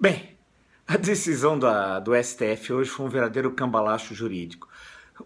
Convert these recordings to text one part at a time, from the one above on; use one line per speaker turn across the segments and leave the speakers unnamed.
Bem, a decisão da, do STF hoje foi um verdadeiro cambalacho jurídico.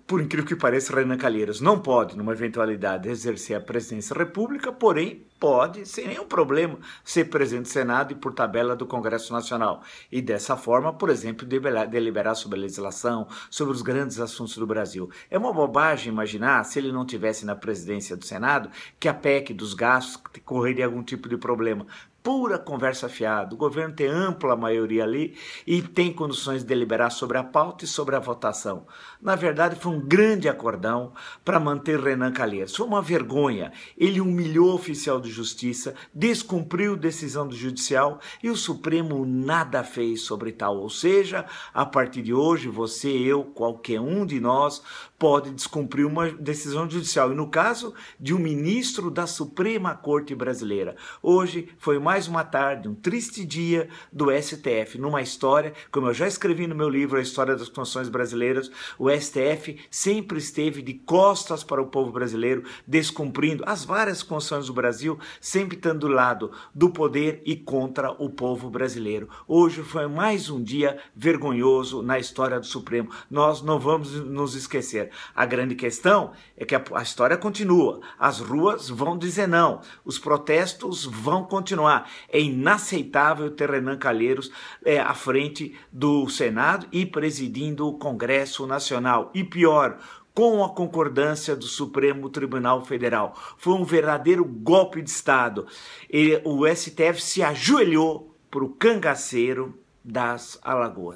Por incrível que pareça, Renan Calheiros não pode, numa eventualidade, exercer a presidência da República, porém pode, sem nenhum problema, ser presidente do Senado e por tabela do Congresso Nacional. E dessa forma, por exemplo, deliberar sobre a legislação, sobre os grandes assuntos do Brasil. É uma bobagem imaginar, se ele não tivesse na presidência do Senado, que a PEC dos gastos correria algum tipo de problema pura conversa fiada. O governo tem ampla maioria ali e tem condições de deliberar sobre a pauta e sobre a votação. Na verdade, foi um grande acordão para manter Renan Calheiros. Foi uma vergonha. Ele humilhou o oficial de justiça, descumpriu decisão do judicial e o Supremo nada fez sobre tal. Ou seja, a partir de hoje, você, eu, qualquer um de nós pode descumprir uma decisão judicial. E no caso de um ministro da Suprema Corte Brasileira. Hoje foi mais mais uma tarde, um triste dia do STF, numa história, como eu já escrevi no meu livro A História das Constituições Brasileiras, o STF sempre esteve de costas para o povo brasileiro, descumprindo as várias constituições do Brasil, sempre estando do lado do poder e contra o povo brasileiro. Hoje foi mais um dia vergonhoso na história do Supremo. Nós não vamos nos esquecer. A grande questão é que a, a história continua. As ruas vão dizer não, os protestos vão continuar. É inaceitável ter Renan Calheiros é, à frente do Senado e presidindo o Congresso Nacional. E pior, com a concordância do Supremo Tribunal Federal. Foi um verdadeiro golpe de Estado. E o STF se ajoelhou para o cangaceiro das Alagoas.